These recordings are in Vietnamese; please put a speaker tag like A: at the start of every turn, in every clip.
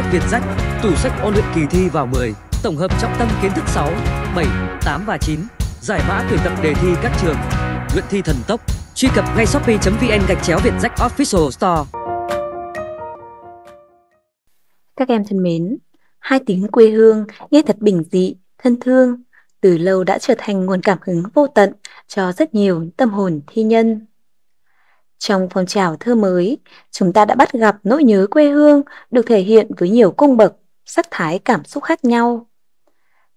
A: sách Việt Sách, tủ sách ôn luyện kỳ thi vào 10, tổng hợp trọng tâm kiến thức 6, 7, 8 và 9, giải mã tuyển tập đề thi các trường, luyện thi thần tốc. Truy cập ngay shopee.vn gạch chéo Việt Sách Official Store. Các em thân mến, hai tiếng quê hương nghe thật bình dị, thân thương, từ lâu đã trở thành nguồn cảm hứng vô tận cho rất nhiều tâm hồn thi nhân. Trong phong trào thơ mới, chúng ta đã bắt gặp nỗi nhớ quê hương được thể hiện với nhiều cung bậc, sắc thái cảm xúc khác nhau.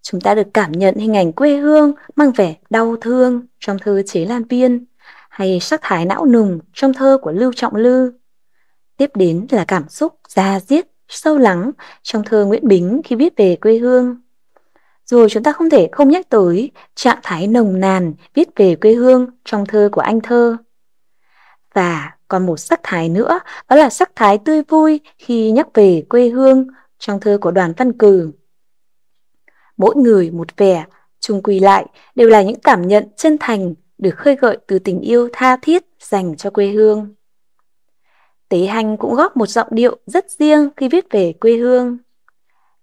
A: Chúng ta được cảm nhận hình ảnh quê hương mang vẻ đau thương trong thơ Chế Lan Viên hay sắc thái não nùng trong thơ của Lưu Trọng Lư. Tiếp đến là cảm xúc da diết, sâu lắng trong thơ Nguyễn Bính khi viết về quê hương. Rồi chúng ta không thể không nhắc tới trạng thái nồng nàn viết về quê hương trong thơ của anh thơ. Và còn một sắc thái nữa, đó là sắc thái tươi vui khi nhắc về quê hương trong thơ của đoàn văn cử. Mỗi người một vẻ, chung quy lại đều là những cảm nhận chân thành được khơi gợi từ tình yêu tha thiết dành cho quê hương. Tế Hanh cũng góp một giọng điệu rất riêng khi viết về quê hương.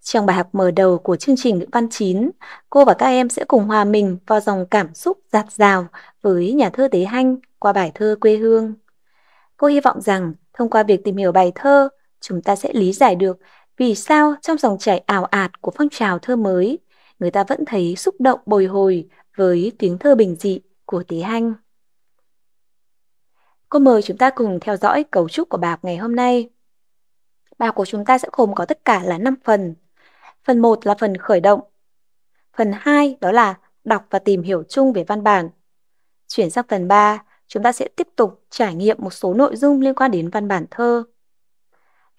A: Trong bài học mở đầu của chương trình ngữ văn 9, cô và các em sẽ cùng hòa mình vào dòng cảm xúc dạt dào với nhà thơ Tế Hanh qua bài thơ quê hương. Cô hy vọng rằng thông qua việc tìm hiểu bài thơ, chúng ta sẽ lý giải được vì sao trong dòng chảy ảo ạt của phong trào thơ mới, người ta vẫn thấy xúc động bồi hồi với tiếng thơ bình dị của Tí Hanh. Cô mời chúng ta cùng theo dõi cấu trúc của bài học ngày hôm nay. Bài của chúng ta sẽ gồm có tất cả là 5 phần. Phần 1 là phần khởi động. Phần 2 đó là đọc và tìm hiểu chung về văn bản. Chuyển sang phần 3 chúng ta sẽ tiếp tục trải nghiệm một số nội dung liên quan đến văn bản thơ.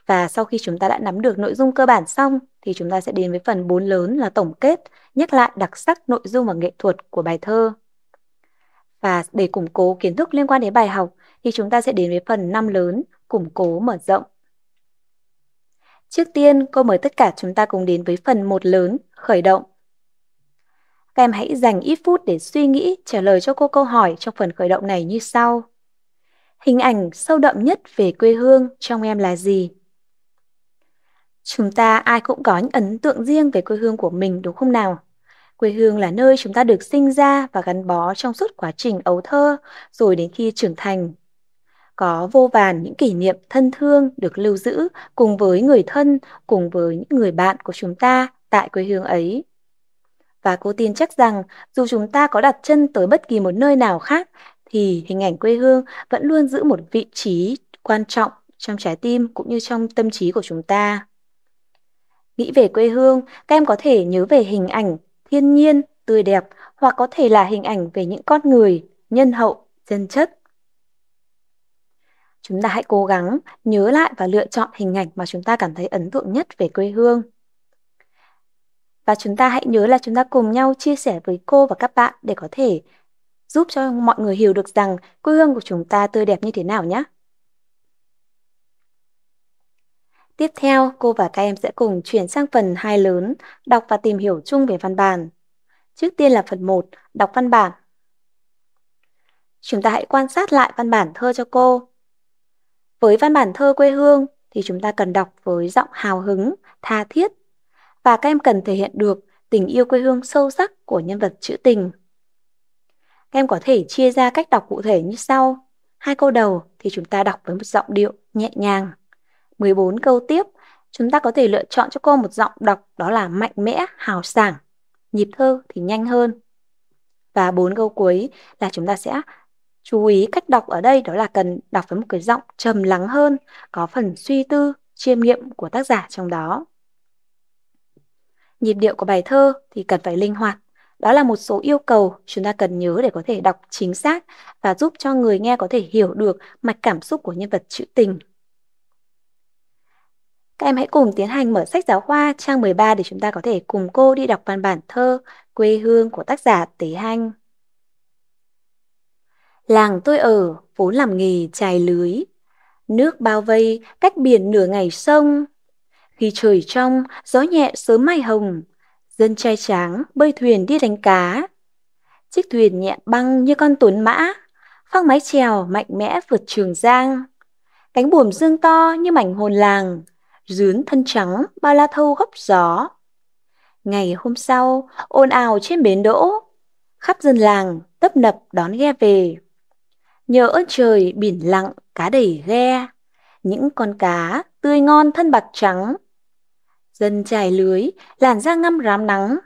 A: Và sau khi chúng ta đã nắm được nội dung cơ bản xong thì chúng ta sẽ đến với phần 4 lớn là tổng kết, nhắc lại đặc sắc nội dung và nghệ thuật của bài thơ. Và để củng cố kiến thức liên quan đến bài học thì chúng ta sẽ đến với phần 5 lớn, củng cố mở rộng. Trước tiên, cô mời tất cả chúng ta cùng đến với phần 1 lớn, khởi động. Các em hãy dành ít phút để suy nghĩ trả lời cho cô câu hỏi trong phần khởi động này như sau. Hình ảnh sâu đậm nhất về quê hương trong em là gì? Chúng ta ai cũng có những ấn tượng riêng về quê hương của mình đúng không nào? Quê hương là nơi chúng ta được sinh ra và gắn bó trong suốt quá trình ấu thơ rồi đến khi trưởng thành. Có vô vàn những kỷ niệm thân thương được lưu giữ cùng với người thân, cùng với những người bạn của chúng ta tại quê hương ấy. Và cô tin chắc rằng dù chúng ta có đặt chân tới bất kỳ một nơi nào khác thì hình ảnh quê hương vẫn luôn giữ một vị trí quan trọng trong trái tim cũng như trong tâm trí của chúng ta. Nghĩ về quê hương, các em có thể nhớ về hình ảnh thiên nhiên, tươi đẹp hoặc có thể là hình ảnh về những con người nhân hậu, dân chất. Chúng ta hãy cố gắng nhớ lại và lựa chọn hình ảnh mà chúng ta cảm thấy ấn tượng nhất về quê hương. Và chúng ta hãy nhớ là chúng ta cùng nhau chia sẻ với cô và các bạn để có thể giúp cho mọi người hiểu được rằng quê hương của chúng ta tươi đẹp như thế nào nhé. Tiếp theo, cô và các em sẽ cùng chuyển sang phần hai lớn, đọc và tìm hiểu chung về văn bản. Trước tiên là phần 1, đọc văn bản. Chúng ta hãy quan sát lại văn bản thơ cho cô. Với văn bản thơ quê hương thì chúng ta cần đọc với giọng hào hứng, tha thiết và các em cần thể hiện được tình yêu quê hương sâu sắc của nhân vật trữ tình. Các em có thể chia ra cách đọc cụ thể như sau. Hai câu đầu thì chúng ta đọc với một giọng điệu nhẹ nhàng. 14 câu tiếp, chúng ta có thể lựa chọn cho cô một giọng đọc đó là mạnh mẽ, hào sảng. Nhịp thơ thì nhanh hơn. Và bốn câu cuối là chúng ta sẽ chú ý cách đọc ở đây đó là cần đọc với một cái giọng trầm lắng hơn, có phần suy tư, chiêm nghiệm của tác giả trong đó nhịp điệu của bài thơ thì cần phải linh hoạt. Đó là một số yêu cầu chúng ta cần nhớ để có thể đọc chính xác và giúp cho người nghe có thể hiểu được mạch cảm xúc của nhân vật trữ tình. Các em hãy cùng tiến hành mở sách giáo khoa trang 13 để chúng ta có thể cùng cô đi đọc văn bản thơ Quê hương của tác giả Tế Hanh. Làng tôi ở, vốn làm nghề trài lưới. Nước bao vây, cách biển nửa ngày sông, khi trời trong, gió nhẹ sớm mai hồng, dân trai tráng bơi thuyền đi đánh cá. Chiếc thuyền nhẹ băng như con tuấn mã, phăng mái chèo mạnh mẽ vượt trường giang. Cánh buồm dương to như mảnh hồn làng, dướn thân trắng bao la thâu góc gió. Ngày hôm sau, ồn ào trên bến đỗ, khắp dân làng tấp nập đón ghe về. Nhờ ơn trời biển lặng, cá đầy ghe, những con cá tươi ngon thân bạc trắng dần trải lưới, làn da ngâm rám nắng.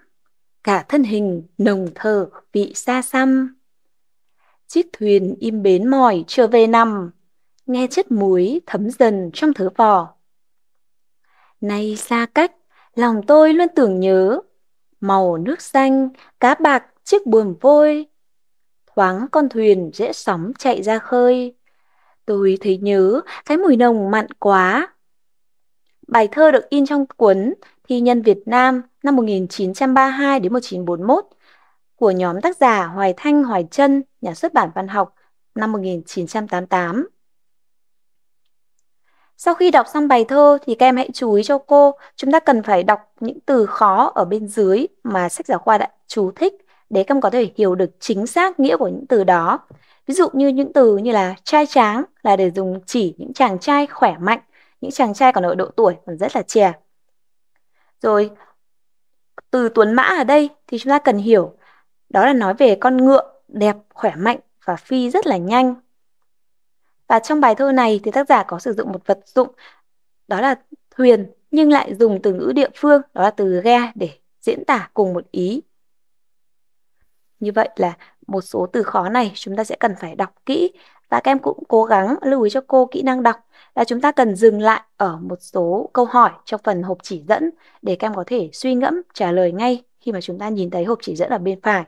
A: Cả thân hình nồng thở vị xa xăm. Chiếc thuyền im bến mỏi trở về nằm. Nghe chất muối thấm dần trong thớ vỏ. Nay xa cách, lòng tôi luôn tưởng nhớ. Màu nước xanh, cá bạc, chiếc buồm vôi. Thoáng con thuyền dễ sóng chạy ra khơi. Tôi thấy nhớ cái mùi nồng mặn quá Bài thơ được in trong cuốn Thi nhân Việt Nam năm 1932 đến 1941 của nhóm tác giả Hoài Thanh Hoài Trân, nhà xuất bản văn học năm 1988. Sau khi đọc xong bài thơ thì các em hãy chú ý cho cô, chúng ta cần phải đọc những từ khó ở bên dưới mà sách giáo khoa đã chú thích để các em có thể hiểu được chính xác nghĩa của những từ đó. Ví dụ như những từ như là trai tráng là để dùng chỉ những chàng trai khỏe mạnh những chàng trai còn ở độ tuổi còn rất là trẻ. Rồi từ tuấn mã ở đây thì chúng ta cần hiểu đó là nói về con ngựa đẹp, khỏe mạnh và phi rất là nhanh. Và trong bài thơ này thì tác giả có sử dụng một vật dụng đó là thuyền nhưng lại dùng từ ngữ địa phương đó là từ ghe để diễn tả cùng một ý. Như vậy là một số từ khó này chúng ta sẽ cần phải đọc kỹ và các em cũng cố gắng lưu ý cho cô kỹ năng đọc là chúng ta cần dừng lại ở một số câu hỏi trong phần hộp chỉ dẫn để các em có thể suy ngẫm trả lời ngay khi mà chúng ta nhìn thấy hộp chỉ dẫn ở bên phải.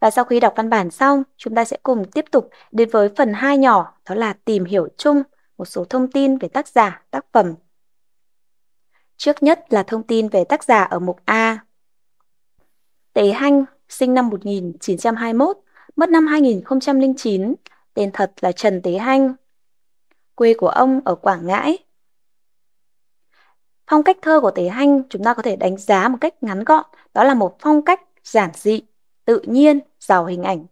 A: Và sau khi đọc văn bản xong, chúng ta sẽ cùng tiếp tục đến với phần 2 nhỏ, đó là tìm hiểu chung một số thông tin về tác giả, tác phẩm. Trước nhất là thông tin về tác giả ở mục A. Tế Hanh, sinh năm 1921, mất năm 2009, tên thật là Trần Tế Hanh. Quê của ông ở Quảng Ngãi. Phong cách thơ của Tế Hanh chúng ta có thể đánh giá một cách ngắn gọn, đó là một phong cách giản dị, tự nhiên, giàu hình ảnh.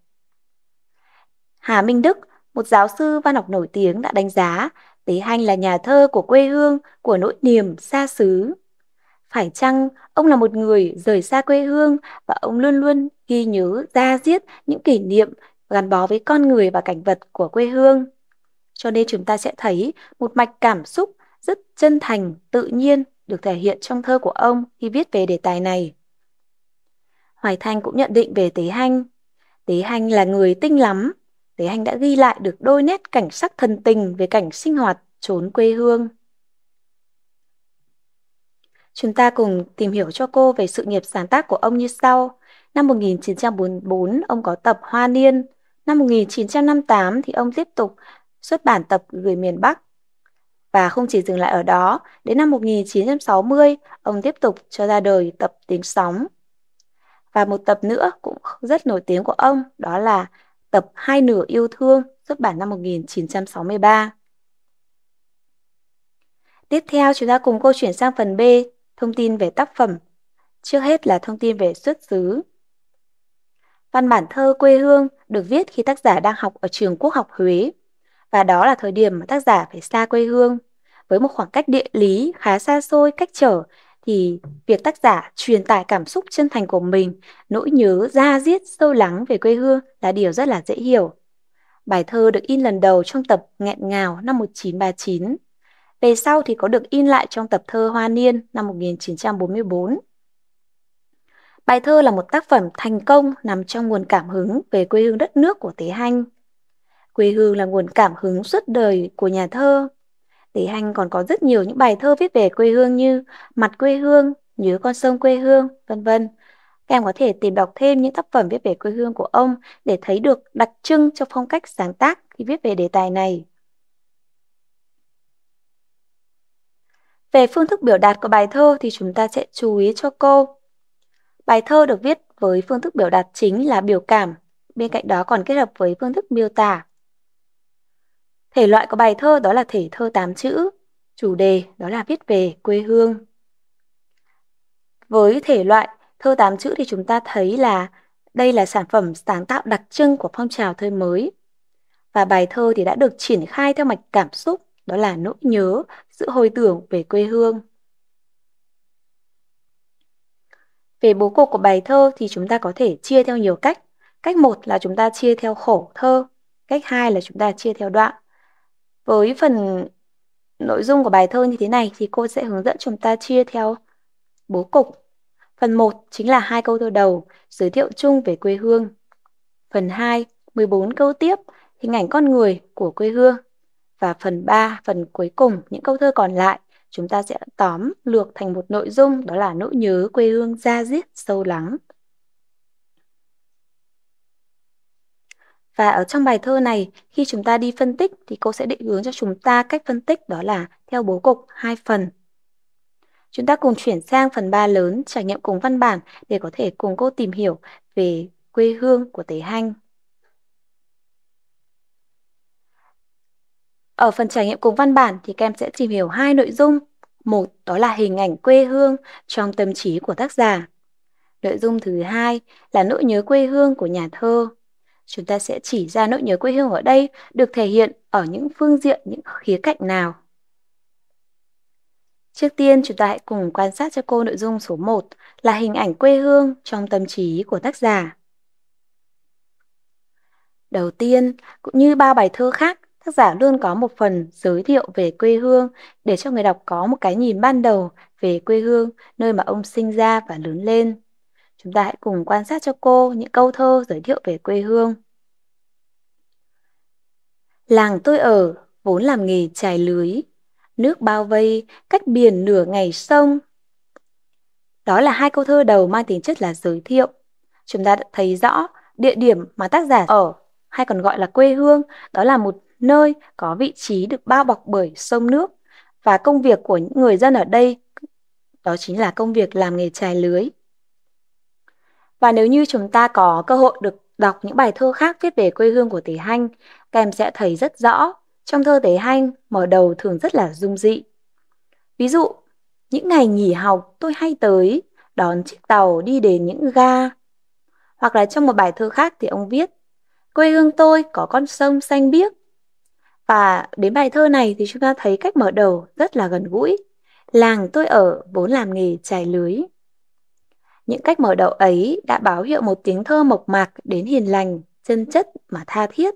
A: Hà Minh Đức, một giáo sư văn học nổi tiếng đã đánh giá Tế Hanh là nhà thơ của quê hương, của nỗi niềm xa xứ. Phải chăng ông là một người rời xa quê hương và ông luôn luôn ghi nhớ ra diết những kỷ niệm, gắn bó với con người và cảnh vật của quê hương. Cho nên chúng ta sẽ thấy một mạch cảm xúc rất chân thành, tự nhiên được thể hiện trong thơ của ông khi viết về đề tài này. Hoài Thanh cũng nhận định về Tế Hanh. Tế Hanh là người tinh lắm. Tế Hanh đã ghi lại được đôi nét cảnh sắc thần tình về cảnh sinh hoạt trốn quê hương. Chúng ta cùng tìm hiểu cho cô về sự nghiệp sáng tác của ông như sau. Năm 1944, ông có tập Hoa Niên, Năm 1958 thì ông tiếp tục xuất bản tập gửi miền Bắc. Và không chỉ dừng lại ở đó, đến năm 1960, ông tiếp tục cho ra đời tập Tiếng Sóng. Và một tập nữa cũng rất nổi tiếng của ông, đó là tập Hai nửa yêu thương, xuất bản năm 1963. Tiếp theo chúng ta cùng cô chuyển sang phần B, thông tin về tác phẩm. Trước hết là thông tin về xuất xứ. Văn bản thơ quê hương được viết khi tác giả đang học ở trường Quốc học Huế. Và đó là thời điểm mà tác giả phải xa quê hương. Với một khoảng cách địa lý khá xa xôi, cách trở thì việc tác giả truyền tải cảm xúc chân thành của mình, nỗi nhớ ra diết sâu lắng về quê hương là điều rất là dễ hiểu. Bài thơ được in lần đầu trong tập Nghẹn ngào năm 1939. Về sau thì có được in lại trong tập thơ Hoa Niên năm 1944. Bài thơ là một tác phẩm thành công nằm trong nguồn cảm hứng về quê hương đất nước của Tế Hanh. Quê hương là nguồn cảm hứng suốt đời của nhà thơ. Tế Hanh còn có rất nhiều những bài thơ viết về quê hương như Mặt quê hương, Nhớ con sông quê hương, vân vân. Các em có thể tìm đọc thêm những tác phẩm viết về quê hương của ông để thấy được đặc trưng cho phong cách sáng tác khi viết về đề tài này. Về phương thức biểu đạt của bài thơ thì chúng ta sẽ chú ý cho cô Bài thơ được viết với phương thức biểu đạt chính là biểu cảm, bên cạnh đó còn kết hợp với phương thức miêu tả. Thể loại của bài thơ đó là thể thơ tám chữ, chủ đề đó là viết về quê hương. Với thể loại thơ tám chữ thì chúng ta thấy là đây là sản phẩm sáng tạo đặc trưng của phong trào thơ mới. Và bài thơ thì đã được triển khai theo mạch cảm xúc, đó là nỗi nhớ, sự hồi tưởng về quê hương. Về bố cục của bài thơ thì chúng ta có thể chia theo nhiều cách. Cách một là chúng ta chia theo khổ thơ, cách hai là chúng ta chia theo đoạn. Với phần nội dung của bài thơ như thế này thì cô sẽ hướng dẫn chúng ta chia theo bố cục. Phần 1 chính là hai câu thơ đầu, giới thiệu chung về quê hương. Phần 2, 14 câu tiếp, hình ảnh con người của quê hương. Và phần 3, phần cuối cùng, những câu thơ còn lại chúng ta sẽ tóm lược thành một nội dung đó là nỗi nhớ quê hương da diết sâu lắng. Và ở trong bài thơ này, khi chúng ta đi phân tích thì cô sẽ định hướng cho chúng ta cách phân tích đó là theo bố cục hai phần. Chúng ta cùng chuyển sang phần 3 lớn trải nghiệm cùng văn bản để có thể cùng cô tìm hiểu về quê hương của Tế Hanh. Ở phần trải nghiệm cùng văn bản thì các em sẽ tìm hiểu hai nội dung. Một đó là hình ảnh quê hương trong tâm trí của tác giả. Nội dung thứ hai là nỗi nhớ quê hương của nhà thơ. Chúng ta sẽ chỉ ra nỗi nhớ quê hương ở đây được thể hiện ở những phương diện, những khía cạnh nào. Trước tiên chúng ta hãy cùng quan sát cho cô nội dung số 1 là hình ảnh quê hương trong tâm trí của tác giả. Đầu tiên, cũng như bao bài thơ khác, tác giả luôn có một phần giới thiệu về quê hương để cho người đọc có một cái nhìn ban đầu về quê hương nơi mà ông sinh ra và lớn lên. Chúng ta hãy cùng quan sát cho cô những câu thơ giới thiệu về quê hương. Làng tôi ở vốn làm nghề trải lưới, nước bao vây cách biển nửa ngày sông. Đó là hai câu thơ đầu mang tính chất là giới thiệu. Chúng ta đã thấy rõ địa điểm mà tác giả ở hay còn gọi là quê hương, đó là một nơi có vị trí được bao bọc bởi sông nước và công việc của những người dân ở đây đó chính là công việc làm nghề chài lưới. Và nếu như chúng ta có cơ hội được đọc những bài thơ khác viết về quê hương của Tế Hanh, các em sẽ thấy rất rõ trong thơ Tế Hanh mở đầu thường rất là dung dị. Ví dụ, những ngày nghỉ học tôi hay tới đón chiếc tàu đi đến những ga. Hoặc là trong một bài thơ khác thì ông viết Quê hương tôi có con sông xanh biếc, và đến bài thơ này thì chúng ta thấy cách mở đầu rất là gần gũi. Làng tôi ở vốn làm nghề trải lưới. Những cách mở đầu ấy đã báo hiệu một tiếng thơ mộc mạc đến hiền lành, chân chất mà tha thiết.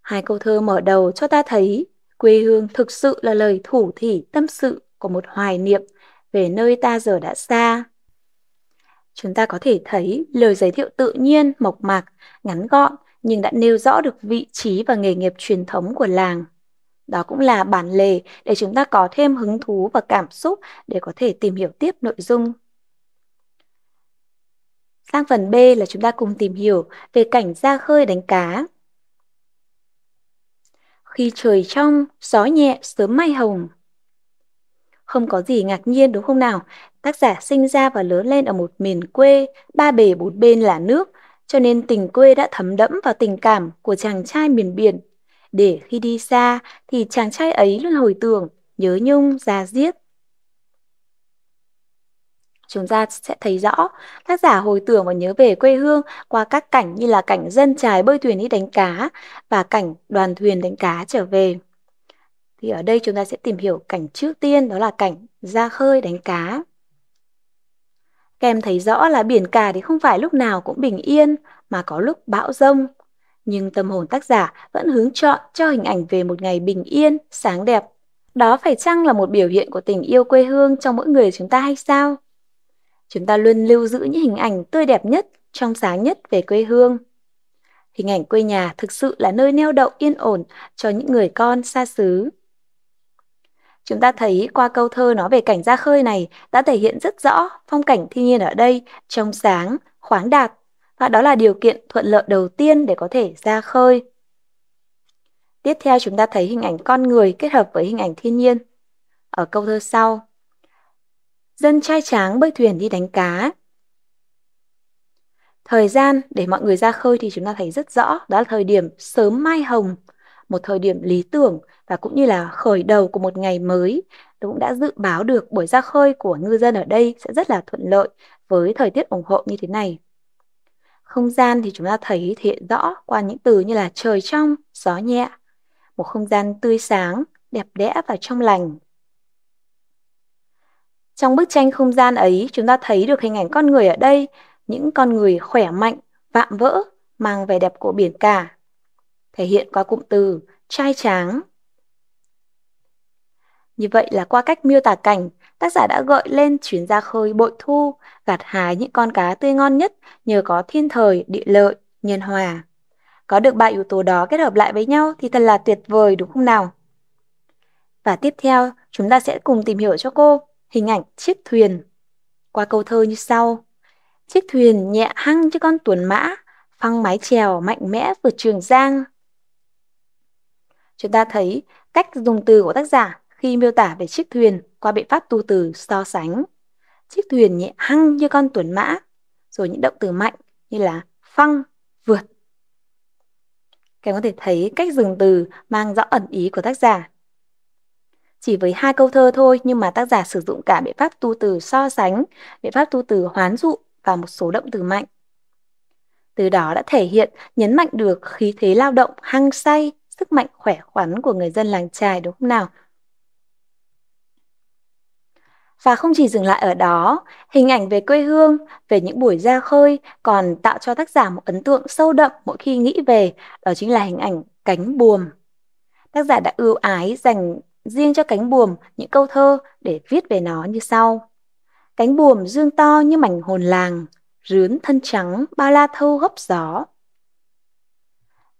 A: Hai câu thơ mở đầu cho ta thấy quê hương thực sự là lời thủ thỉ tâm sự của một hoài niệm về nơi ta giờ đã xa. Chúng ta có thể thấy lời giới thiệu tự nhiên, mộc mạc, ngắn gọn nhưng đã nêu rõ được vị trí và nghề nghiệp truyền thống của làng. Đó cũng là bản lề để chúng ta có thêm hứng thú và cảm xúc để có thể tìm hiểu tiếp nội dung. Sang phần B là chúng ta cùng tìm hiểu về cảnh ra khơi đánh cá. Khi trời trong, gió nhẹ, sớm mai hồng. Không có gì ngạc nhiên đúng không nào? Tác giả sinh ra và lớn lên ở một miền quê, ba bể bốn bên là nước, cho nên tình quê đã thấm đẫm vào tình cảm của chàng trai miền biển. Để khi đi xa thì chàng trai ấy luôn hồi tưởng, nhớ nhung, ra diết. Chúng ta sẽ thấy rõ, tác giả hồi tưởng và nhớ về quê hương qua các cảnh như là cảnh dân trài bơi thuyền đi đánh cá và cảnh đoàn thuyền đánh cá trở về. Thì ở đây chúng ta sẽ tìm hiểu cảnh trước tiên đó là cảnh ra khơi đánh cá. Kem thấy rõ là biển cả thì không phải lúc nào cũng bình yên, mà có lúc bão rông. Nhưng tâm hồn tác giả vẫn hướng chọn cho hình ảnh về một ngày bình yên, sáng đẹp. Đó phải chăng là một biểu hiện của tình yêu quê hương trong mỗi người chúng ta hay sao? Chúng ta luôn lưu giữ những hình ảnh tươi đẹp nhất, trong sáng nhất về quê hương. Hình ảnh quê nhà thực sự là nơi neo đậu yên ổn cho những người con xa xứ. Chúng ta thấy qua câu thơ nói về cảnh ra khơi này đã thể hiện rất rõ phong cảnh thiên nhiên ở đây trong sáng, khoáng đạt và đó là điều kiện thuận lợi đầu tiên để có thể ra khơi. Tiếp theo chúng ta thấy hình ảnh con người kết hợp với hình ảnh thiên nhiên. Ở câu thơ sau, dân trai tráng bơi thuyền đi đánh cá. Thời gian để mọi người ra khơi thì chúng ta thấy rất rõ, đó là thời điểm sớm mai hồng một thời điểm lý tưởng và cũng như là khởi đầu của một ngày mới. Tôi cũng đã dự báo được buổi ra khơi của ngư dân ở đây sẽ rất là thuận lợi với thời tiết ủng hộ như thế này. Không gian thì chúng ta thấy thể hiện rõ qua những từ như là trời trong, gió nhẹ, một không gian tươi sáng, đẹp đẽ và trong lành. Trong bức tranh không gian ấy, chúng ta thấy được hình ảnh con người ở đây, những con người khỏe mạnh, vạm vỡ, mang vẻ đẹp của biển cả thể hiện qua cụm từ trai tráng. Như vậy là qua cách miêu tả cảnh, tác giả đã gợi lên chuyến ra khơi bội thu, gặt hái những con cá tươi ngon nhất nhờ có thiên thời, địa lợi, nhân hòa. Có được ba yếu tố đó kết hợp lại với nhau thì thật là tuyệt vời đúng không nào? Và tiếp theo, chúng ta sẽ cùng tìm hiểu cho cô hình ảnh chiếc thuyền qua câu thơ như sau. Chiếc thuyền nhẹ hăng như con tuần mã, phăng mái chèo mạnh mẽ vượt trường giang, chúng ta thấy cách dùng từ của tác giả khi miêu tả về chiếc thuyền qua biện pháp tu từ so sánh. Chiếc thuyền nhẹ hăng như con tuấn mã, rồi những động từ mạnh như là phăng, vượt. Các em có thể thấy cách dùng từ mang rõ ẩn ý của tác giả. Chỉ với hai câu thơ thôi nhưng mà tác giả sử dụng cả biện pháp tu từ so sánh, biện pháp tu từ hoán dụ và một số động từ mạnh. Từ đó đã thể hiện nhấn mạnh được khí thế lao động hăng say sức mạnh khỏe khoắn của người dân làng trài đúng không nào? Và không chỉ dừng lại ở đó, hình ảnh về quê hương, về những buổi ra khơi còn tạo cho tác giả một ấn tượng sâu đậm mỗi khi nghĩ về, đó chính là hình ảnh cánh buồm. Tác giả đã ưu ái dành riêng cho cánh buồm những câu thơ để viết về nó như sau. Cánh buồm dương to như mảnh hồn làng, rướn thân trắng, bao la thâu gấp gió,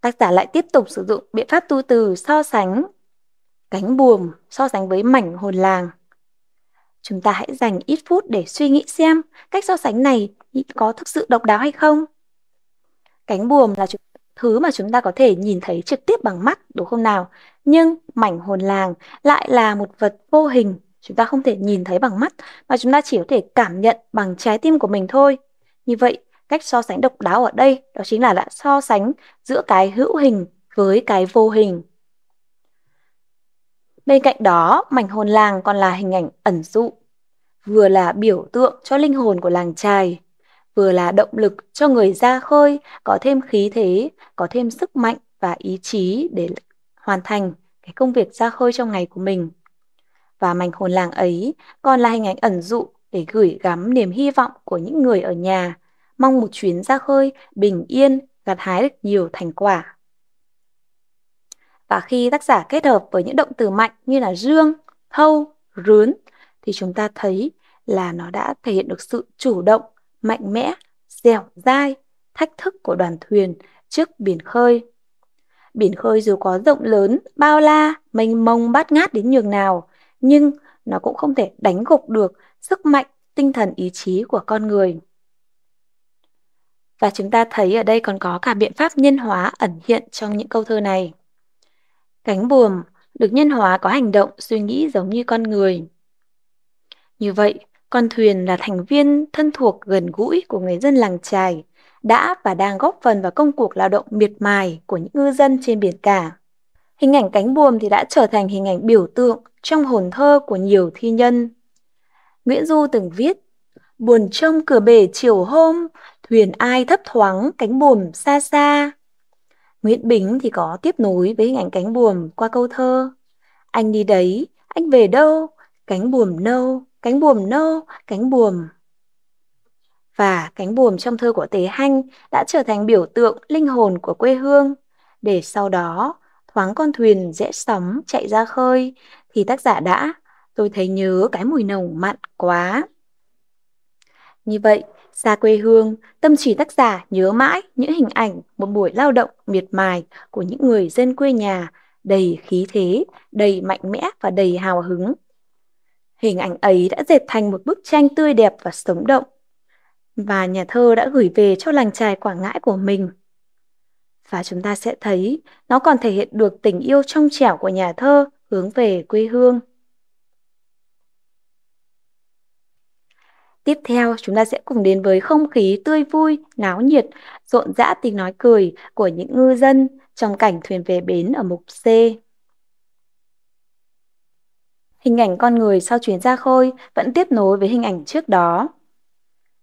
A: Tác giả lại tiếp tục sử dụng biện pháp tu từ so sánh cánh buồm so sánh với mảnh hồn làng. Chúng ta hãy dành ít phút để suy nghĩ xem cách so sánh này có thực sự độc đáo hay không. Cánh buồm là thứ mà chúng ta có thể nhìn thấy trực tiếp bằng mắt, đúng không nào? Nhưng mảnh hồn làng lại là một vật vô hình, chúng ta không thể nhìn thấy bằng mắt, mà chúng ta chỉ có thể cảm nhận bằng trái tim của mình thôi. Như vậy, Cách so sánh độc đáo ở đây đó chính là đã so sánh giữa cái hữu hình với cái vô hình. Bên cạnh đó, mảnh hồn làng còn là hình ảnh ẩn dụ, vừa là biểu tượng cho linh hồn của làng trài, vừa là động lực cho người ra khơi có thêm khí thế, có thêm sức mạnh và ý chí để hoàn thành cái công việc ra khơi trong ngày của mình. Và mảnh hồn làng ấy còn là hình ảnh ẩn dụ để gửi gắm niềm hy vọng của những người ở nhà mong một chuyến ra khơi bình yên, gặt hái được nhiều thành quả. Và khi tác giả kết hợp với những động từ mạnh như là dương, thâu, rướn thì chúng ta thấy là nó đã thể hiện được sự chủ động, mạnh mẽ, dẻo dai, thách thức của đoàn thuyền trước biển khơi. Biển khơi dù có rộng lớn, bao la, mênh mông bát ngát đến nhường nào, nhưng nó cũng không thể đánh gục được sức mạnh, tinh thần ý chí của con người. Và chúng ta thấy ở đây còn có cả biện pháp nhân hóa ẩn hiện trong những câu thơ này. Cánh buồm được nhân hóa có hành động suy nghĩ giống như con người. Như vậy, con thuyền là thành viên thân thuộc gần gũi của người dân làng trài, đã và đang góp phần vào công cuộc lao động miệt mài của những ngư dân trên biển cả. Hình ảnh cánh buồm thì đã trở thành hình ảnh biểu tượng trong hồn thơ của nhiều thi nhân. Nguyễn Du từng viết, buồn trông cửa bể chiều hôm, Huyền ai thấp thoáng cánh buồm xa xa. Nguyễn Bính thì có tiếp nối với hình ảnh cánh buồm qua câu thơ. Anh đi đấy, anh về đâu, cánh buồm nâu, cánh buồm nâu, cánh buồm. Và cánh buồm trong thơ của Tế Hanh đã trở thành biểu tượng linh hồn của quê hương. Để sau đó, thoáng con thuyền rẽ sóng chạy ra khơi, thì tác giả đã, tôi thấy nhớ cái mùi nồng mặn quá. Như vậy, Xa quê hương, tâm trí tác giả nhớ mãi những hình ảnh một buổi lao động miệt mài của những người dân quê nhà, đầy khí thế, đầy mạnh mẽ và đầy hào hứng. Hình ảnh ấy đã dệt thành một bức tranh tươi đẹp và sống động, và nhà thơ đã gửi về cho làng trài Quảng Ngãi của mình. Và chúng ta sẽ thấy nó còn thể hiện được tình yêu trong trẻo của nhà thơ hướng về quê hương. Tiếp theo, chúng ta sẽ cùng đến với không khí tươi vui, náo nhiệt, rộn rã tiếng nói cười của những ngư dân trong cảnh thuyền về bến ở mục C. Hình ảnh con người sau chuyến ra khơi vẫn tiếp nối với hình ảnh trước đó.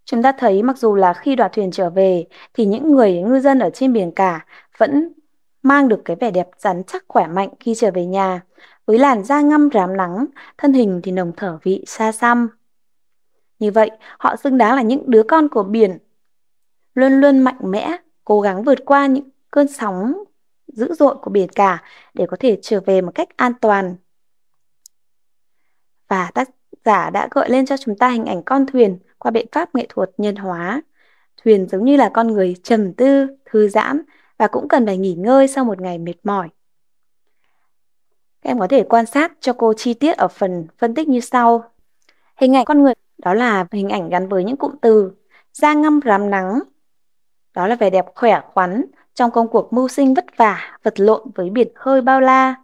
A: Chúng ta thấy mặc dù là khi đoàn thuyền trở về thì những người ngư dân ở trên biển cả vẫn mang được cái vẻ đẹp rắn chắc khỏe mạnh khi trở về nhà, với làn da ngăm rám nắng, thân hình thì nồng thở vị xa xăm. Như vậy, họ xứng đáng là những đứa con của biển, luôn luôn mạnh mẽ, cố gắng vượt qua những cơn sóng dữ dội của biển cả để có thể trở về một cách an toàn. Và tác giả đã gợi lên cho chúng ta hình ảnh con thuyền qua biện pháp nghệ thuật nhân hóa. Thuyền giống như là con người trầm tư, thư giãn và cũng cần phải nghỉ ngơi sau một ngày mệt mỏi. Các em có thể quan sát cho cô chi tiết ở phần phân tích như sau. Hình ảnh con người đó là hình ảnh gắn với những cụm từ da ngâm rám nắng. Đó là vẻ đẹp khỏe khoắn trong công cuộc mưu sinh vất vả, vật lộn với biển khơi bao la.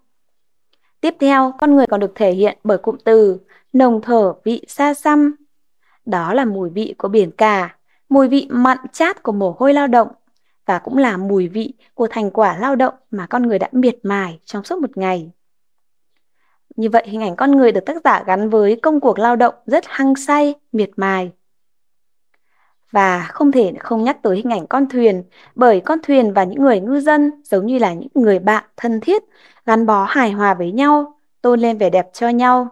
A: Tiếp theo, con người còn được thể hiện bởi cụm từ nồng thở vị xa xăm. Đó là mùi vị của biển cả, mùi vị mặn chát của mồ hôi lao động và cũng là mùi vị của thành quả lao động mà con người đã miệt mài trong suốt một ngày. Như vậy hình ảnh con người được tác giả gắn với công cuộc lao động rất hăng say, miệt mài. Và không thể không nhắc tới hình ảnh con thuyền, bởi con thuyền và những người ngư dân giống như là những người bạn thân thiết, gắn bó hài hòa với nhau, tôn lên vẻ đẹp cho nhau.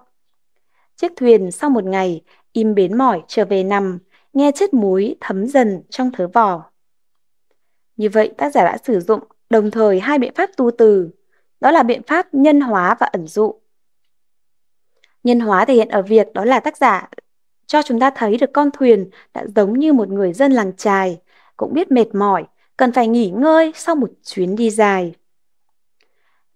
A: Chiếc thuyền sau một ngày, im bến mỏi trở về nằm, nghe chất muối thấm dần trong thớ vỏ. Như vậy tác giả đã sử dụng đồng thời hai biện pháp tu từ, đó là biện pháp nhân hóa và ẩn dụ. Nhân hóa thể hiện ở việc đó là tác giả cho chúng ta thấy được con thuyền đã giống như một người dân làng trài, cũng biết mệt mỏi, cần phải nghỉ ngơi sau một chuyến đi dài.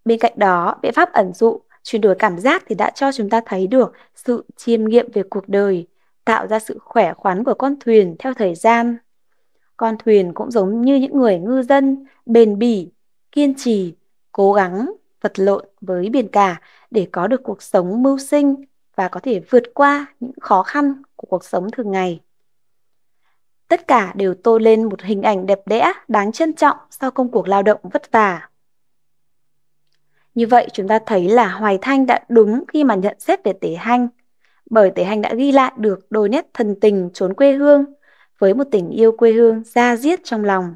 A: Bên cạnh đó, biện pháp ẩn dụ, chuyển đổi cảm giác thì đã cho chúng ta thấy được sự chiêm nghiệm về cuộc đời, tạo ra sự khỏe khoắn của con thuyền theo thời gian. Con thuyền cũng giống như những người ngư dân, bền bỉ, kiên trì, cố gắng, vật lộn với biển cả để có được cuộc sống mưu sinh và có thể vượt qua những khó khăn của cuộc sống thường ngày. Tất cả đều tô lên một hình ảnh đẹp đẽ, đáng trân trọng sau công cuộc lao động vất vả. Như vậy chúng ta thấy là Hoài Thanh đã đúng khi mà nhận xét về Tế Hanh, bởi Tế Hanh đã ghi lại được đôi nét thần tình trốn quê hương với một tình yêu quê hương da diết trong lòng.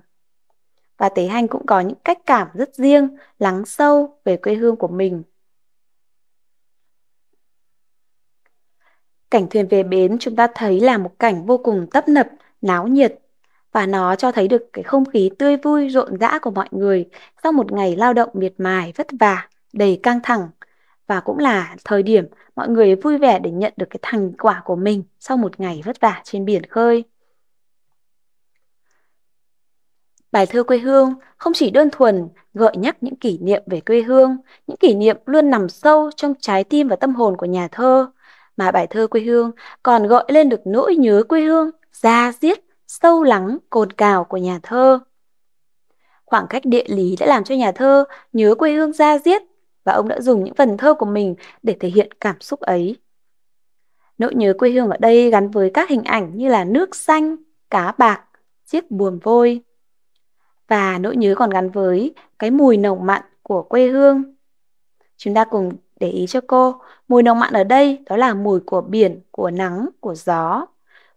A: Và Tế Hanh cũng có những cách cảm rất riêng, lắng sâu về quê hương của mình Cảnh thuyền về bến chúng ta thấy là một cảnh vô cùng tấp nập, náo nhiệt và nó cho thấy được cái không khí tươi vui rộn rã của mọi người sau một ngày lao động miệt mài vất vả, đầy căng thẳng và cũng là thời điểm mọi người vui vẻ để nhận được cái thành quả của mình sau một ngày vất vả trên biển khơi. Bài thơ quê hương không chỉ đơn thuần gợi nhắc những kỷ niệm về quê hương, những kỷ niệm luôn nằm sâu trong trái tim và tâm hồn của nhà thơ mà bài thơ quê hương còn gợi lên được nỗi nhớ quê hương da diết sâu lắng cồn cào của nhà thơ khoảng cách địa lý đã làm cho nhà thơ nhớ quê hương da diết và ông đã dùng những phần thơ của mình để thể hiện cảm xúc ấy nỗi nhớ quê hương ở đây gắn với các hình ảnh như là nước xanh cá bạc chiếc buồm vôi và nỗi nhớ còn gắn với cái mùi nồng mặn của quê hương chúng ta cùng để ý cho cô, mùi nồng mặn ở đây đó là mùi của biển, của nắng, của gió,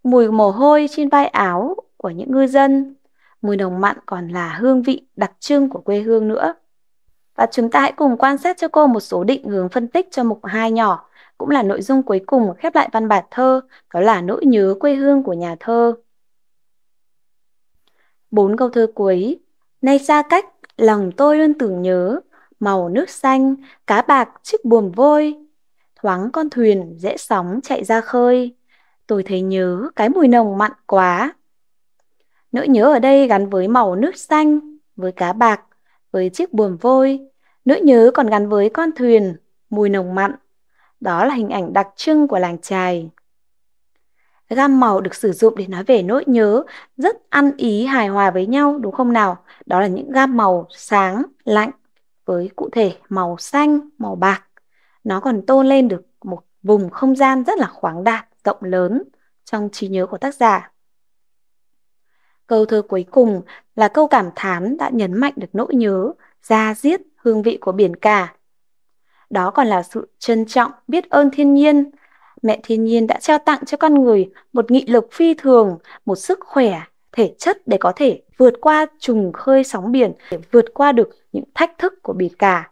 A: mùi mồ hôi trên vai áo của những ngư dân. Mùi nồng mặn còn là hương vị đặc trưng của quê hương nữa. Và chúng ta hãy cùng quan sát cho cô một số định hướng phân tích cho mục hai nhỏ, cũng là nội dung cuối cùng khép lại văn bản thơ, đó là nỗi nhớ quê hương của nhà thơ. Bốn câu thơ cuối. Nay xa cách, lòng tôi luôn tưởng nhớ, màu nước xanh, cá bạc chiếc buồm vôi. Thoáng con thuyền dễ sóng chạy ra khơi. Tôi thấy nhớ cái mùi nồng mặn quá. Nỗi nhớ ở đây gắn với màu nước xanh, với cá bạc, với chiếc buồm vôi. Nỗi nhớ còn gắn với con thuyền, mùi nồng mặn. Đó là hình ảnh đặc trưng của làng trài. Gam màu được sử dụng để nói về nỗi nhớ, rất ăn ý hài hòa với nhau đúng không nào? Đó là những gam màu sáng, lạnh, với cụ thể màu xanh, màu bạc. Nó còn tô lên được một vùng không gian rất là khoáng đạt, rộng lớn trong trí nhớ của tác giả. Câu thơ cuối cùng là câu cảm thán đã nhấn mạnh được nỗi nhớ, da diết hương vị của biển cả. Đó còn là sự trân trọng, biết ơn thiên nhiên. Mẹ thiên nhiên đã trao tặng cho con người một nghị lực phi thường, một sức khỏe thể chất để có thể vượt qua trùng khơi sóng biển, để vượt qua được những thách thức của biển cả.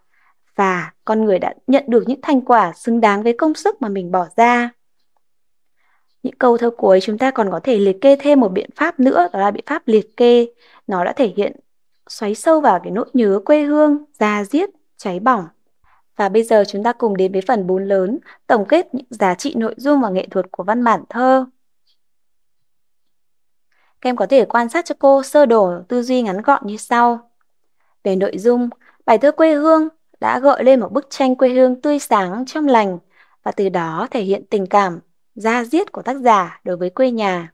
A: Và con người đã nhận được những thành quả xứng đáng với công sức mà mình bỏ ra. Những câu thơ cuối chúng ta còn có thể liệt kê thêm một biện pháp nữa, đó là biện pháp liệt kê. Nó đã thể hiện xoáy sâu vào cái nỗi nhớ quê hương, da diết, cháy bỏng. Và bây giờ chúng ta cùng đến với phần bốn lớn, tổng kết những giá trị nội dung và nghệ thuật của văn bản thơ. Các em có thể quan sát cho cô sơ đồ tư duy ngắn gọn như sau. Về nội dung, bài thơ quê hương đã gợi lên một bức tranh quê hương tươi sáng trong lành và từ đó thể hiện tình cảm, da diết của tác giả đối với quê nhà.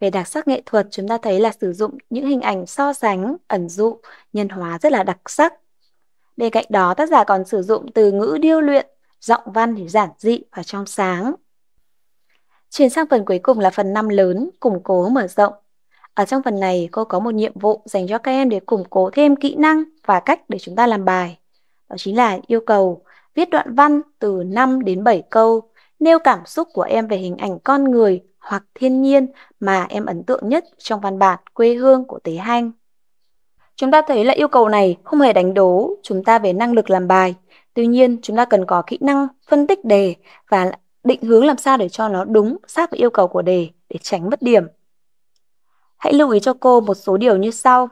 A: Về đặc sắc nghệ thuật chúng ta thấy là sử dụng những hình ảnh so sánh, ẩn dụ, nhân hóa rất là đặc sắc. Bên cạnh đó tác giả còn sử dụng từ ngữ điêu luyện, giọng văn thì giản dị và trong sáng. Chuyển sang phần cuối cùng là phần 5 lớn, củng cố mở rộng. Ở trong phần này, cô có một nhiệm vụ dành cho các em để củng cố thêm kỹ năng và cách để chúng ta làm bài. Đó chính là yêu cầu viết đoạn văn từ 5 đến 7 câu, nêu cảm xúc của em về hình ảnh con người hoặc thiên nhiên mà em ấn tượng nhất trong văn bản quê hương của Tế Hanh. Chúng ta thấy là yêu cầu này không hề đánh đố chúng ta về năng lực làm bài. Tuy nhiên, chúng ta cần có kỹ năng phân tích đề và định hướng làm sao để cho nó đúng sát với yêu cầu của đề để tránh mất điểm. Hãy lưu ý cho cô một số điều như sau.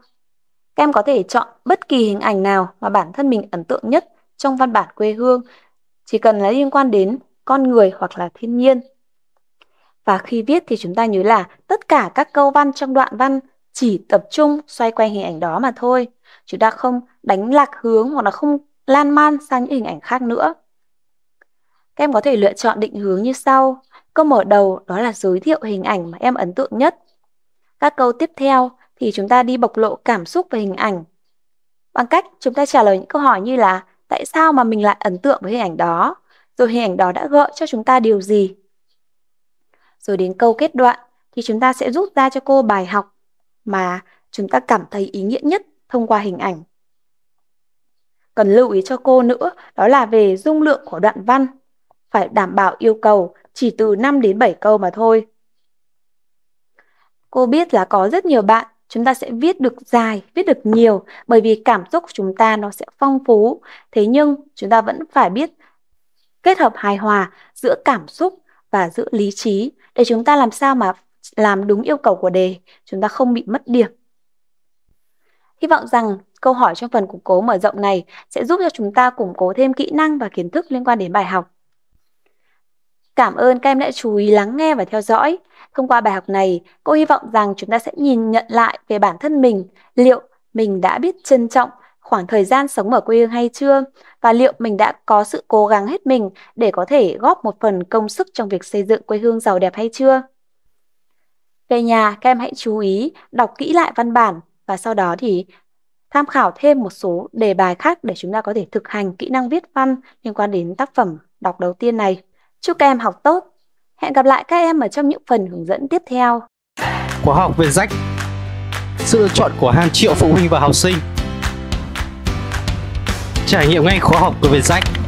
A: Các em có thể chọn bất kỳ hình ảnh nào mà bản thân mình ấn tượng nhất trong văn bản quê hương, chỉ cần là liên quan đến con người hoặc là thiên nhiên. Và khi viết thì chúng ta nhớ là tất cả các câu văn trong đoạn văn chỉ tập trung xoay quanh hình ảnh đó mà thôi. Chúng ta không đánh lạc hướng hoặc là không lan man sang những hình ảnh khác nữa. Các em có thể lựa chọn định hướng như sau. Câu mở đầu đó là giới thiệu hình ảnh mà em ấn tượng nhất. Các câu tiếp theo thì chúng ta đi bộc lộ cảm xúc về hình ảnh. Bằng cách chúng ta trả lời những câu hỏi như là tại sao mà mình lại ấn tượng với hình ảnh đó? Rồi hình ảnh đó đã gợi cho chúng ta điều gì? Rồi đến câu kết đoạn thì chúng ta sẽ rút ra cho cô bài học mà chúng ta cảm thấy ý nghĩa nhất thông qua hình ảnh. Cần lưu ý cho cô nữa đó là về dung lượng của đoạn văn phải đảm bảo yêu cầu chỉ từ 5 đến 7 câu mà thôi. Cô biết là có rất nhiều bạn, chúng ta sẽ viết được dài, viết được nhiều bởi vì cảm xúc của chúng ta nó sẽ phong phú. Thế nhưng chúng ta vẫn phải biết kết hợp hài hòa giữa cảm xúc và giữa lý trí để chúng ta làm sao mà làm đúng yêu cầu của đề, chúng ta không bị mất điểm. Hy vọng rằng câu hỏi trong phần củng cố mở rộng này sẽ giúp cho chúng ta củng cố thêm kỹ năng và kiến thức liên quan đến bài học. Cảm ơn các em đã chú ý lắng nghe và theo dõi. Thông qua bài học này, cô hy vọng rằng chúng ta sẽ nhìn nhận lại về bản thân mình, liệu mình đã biết trân trọng khoảng thời gian sống ở quê hương hay chưa và liệu mình đã có sự cố gắng hết mình để có thể góp một phần công sức trong việc xây dựng quê hương giàu đẹp hay chưa. Về nhà, các em hãy chú ý đọc kỹ lại văn bản và sau đó thì tham khảo thêm một số đề bài khác để chúng ta có thể thực hành kỹ năng viết văn liên quan đến tác phẩm đọc đầu tiên này. Chúc các em học tốt. Hẹn gặp lại các em ở trong những phần hướng dẫn tiếp theo. Khóa học về rách Sự lựa chọn của hàng triệu phụ huynh và học sinh Trải nghiệm ngay khóa học của Việt Vietjet